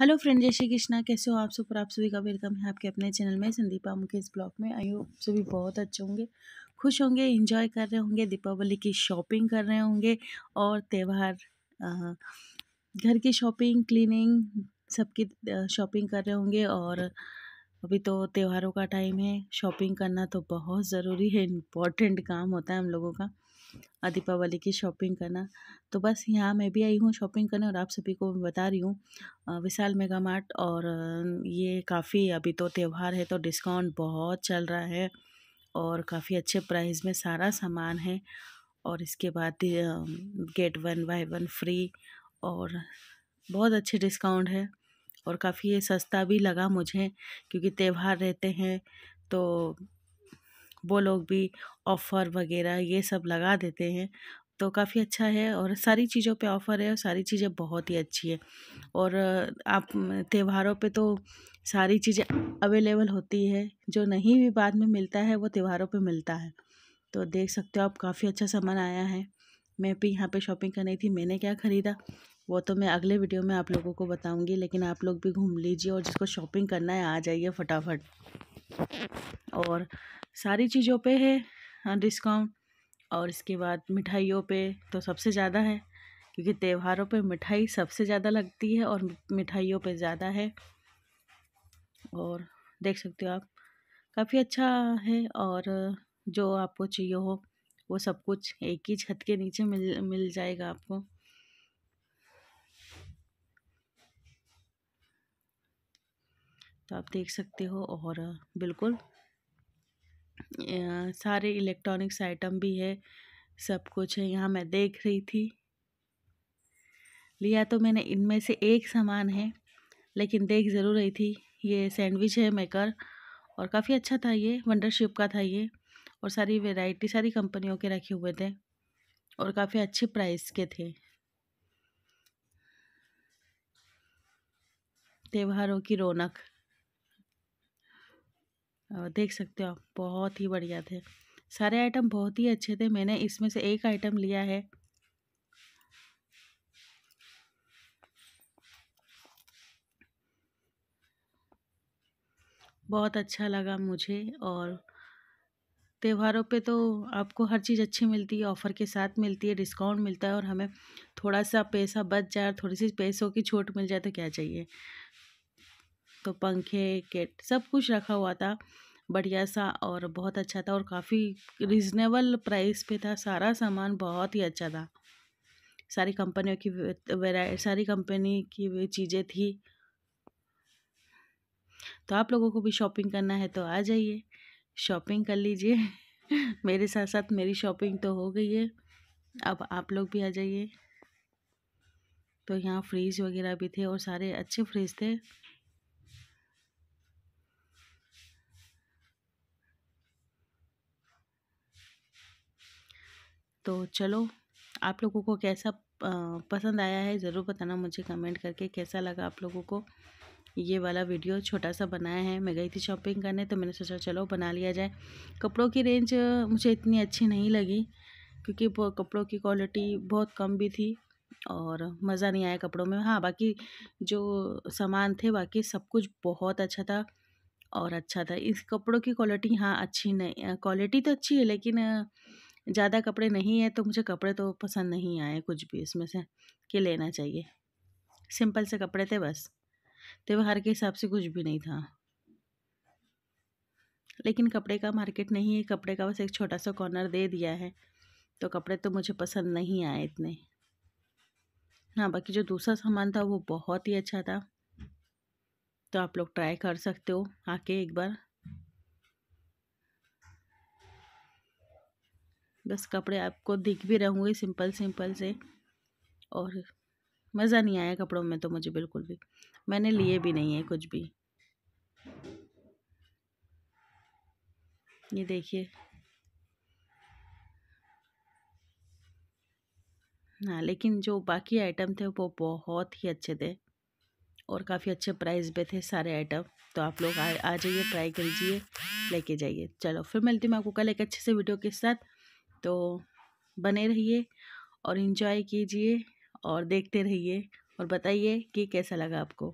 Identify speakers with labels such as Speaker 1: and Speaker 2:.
Speaker 1: hello friend जय श्री कृष्णा कैसे हो आप सुपर आप सभी का वेलकम है आपके अपने चैनल में संदीपा मुके इस ब्लॉग में आई होप सभी बहुत अच्छे होंगे खुश होंगे एंजॉय कर रहे होंगे दीपावली की शॉपिंग कर रहे होंगे और त्यौहार घर की शॉपिंग क्लीनिंग सबकी शॉपिंग कर रहे होंगे और अभी तो त्योहारों का टाइम है शॉपिंग करना तो बहुत ज़रूरी है इम्पॉर्टेंट काम होता है हम लोगों का दीपावली की शॉपिंग करना तो बस यहाँ मैं भी आई हूँ शॉपिंग करने और आप सभी को मैं बता रही हूँ विशाल मेगा मार्ट और ये काफ़ी अभी तो त्यौहार है तो डिस्काउंट बहुत चल रहा है और काफ़ी अच्छे प्राइस में सारा सामान है और इसके बाद get one by one free और बहुत अच्छे डिस्काउंट है और काफ़ी ये सस्ता भी लगा मुझे क्योंकि त्यौहार रहते हैं तो वो लोग भी ऑफ़र वगैरह ये सब लगा देते हैं तो काफ़ी अच्छा है और सारी चीज़ों पे ऑफ़र है और सारी चीज़ें बहुत ही अच्छी है और आप त्योहारों पे तो सारी चीज़ें अवेलेबल होती है जो नहीं भी बाद में मिलता है वो त्योहारों पे मिलता है तो देख सकते हो आप काफ़ी अच्छा सामान आया है मैं भी यहाँ पे शॉपिंग करनी थी मैंने क्या ख़रीदा वो तो मैं अगले वीडियो में आप लोगों को बताऊँगी लेकिन आप लोग भी घूम लीजिए और जिसको शॉपिंग करना है आ जाइए फटाफट और सारी चीज़ों पे है हाँ, डिस्काउंट और इसके बाद मिठाइयों पे तो सबसे ज़्यादा है क्योंकि त्योहारों पे मिठाई सबसे ज़्यादा लगती है और मिठाइयों पे ज़्यादा है और देख सकते हो आप काफ़ी अच्छा है और जो आपको चाहिए हो वो सब कुछ एक ही छत के नीचे मिल मिल जाएगा आपको तो आप देख सकते हो और बिल्कुल सारे इलेक्ट्रॉनिक्स आइटम भी है सब कुछ है यहाँ मैं देख रही थी लिया तो मैंने इनमें से एक सामान है लेकिन देख ज़रूर रही थी ये सैंडविच है मेकर और काफ़ी अच्छा था ये वंडरशिप का था ये और सारी वेराइटी सारी कंपनियों के रखे हुए थे और काफ़ी अच्छे प्राइस के थे त्योहारों की रौनक देख सकते हो आप बहुत ही बढ़िया थे सारे आइटम बहुत ही अच्छे थे मैंने इसमें से एक आइटम लिया है बहुत अच्छा लगा मुझे और त्योहारों पे तो आपको हर चीज़ अच्छी मिलती है ऑफ़र के साथ मिलती है डिस्काउंट मिलता है और हमें थोड़ा सा पैसा बच जाए थोड़ी सी पैसों की छूट मिल जाए तो क्या चाहिए तो पंखे किट सब कुछ रखा हुआ था बढ़िया सा और बहुत अच्छा था और काफ़ी रिजनेबल प्राइस पे था सारा सामान बहुत ही अच्छा था सारी कंपनियों की वेरा सारी कंपनी की चीज़ें थी तो आप लोगों को भी शॉपिंग करना है तो आ जाइए शॉपिंग कर लीजिए मेरे साथ साथ मेरी शॉपिंग तो हो गई है अब आप लोग भी आ जाइए तो यहाँ फ्रीज वगैरह भी थे और सारे अच्छे फ्रीज थे तो चलो आप लोगों को कैसा पसंद आया है ज़रूर बताना मुझे कमेंट करके कैसा लगा आप लोगों को ये वाला वीडियो छोटा सा बनाया है मैं गई थी शॉपिंग करने तो मैंने सोचा चलो बना लिया जाए कपड़ों की रेंज मुझे इतनी अच्छी नहीं लगी क्योंकि कपड़ों की क्वालिटी बहुत कम भी थी और मज़ा नहीं आया कपड़ों में हाँ बाकी जो सामान थे बाकी सब कुछ बहुत अच्छा था और अच्छा था इस कपड़ों की क्वालिटी हाँ अच्छी नहीं क्वालिटी तो अच्छी है लेकिन ज़्यादा कपड़े नहीं है तो मुझे कपड़े तो पसंद नहीं आए कुछ भी इसमें से कि लेना चाहिए सिंपल से कपड़े थे बस त्यौहार के हिसाब से कुछ भी नहीं था लेकिन कपड़े का मार्केट नहीं है कपड़े का बस एक छोटा सा कॉर्नर दे दिया है तो कपड़े तो मुझे पसंद नहीं आए इतने हाँ बाकी जो दूसरा सामान था वो बहुत ही अच्छा था तो आप लोग ट्राई कर सकते हो आके एक बार बस कपड़े आपको दिख भी रहूँगी सिंपल सिंपल से और मज़ा नहीं आया कपड़ों में तो मुझे बिल्कुल भी मैंने लिए भी नहीं है कुछ भी ये देखिए हाँ लेकिन जो बाकी आइटम थे वो बहुत ही अच्छे थे और काफ़ी अच्छे प्राइस पे थे सारे आइटम तो आप लोग आ, आ जाइए ट्राई कर लीजिए लेके जाइए चलो फिर मिलती हूँ आपको कल एक अच्छे से वीडियो के साथ तो बने रहिए और इन्जॉय कीजिए और देखते रहिए और बताइए कि कैसा लगा आपको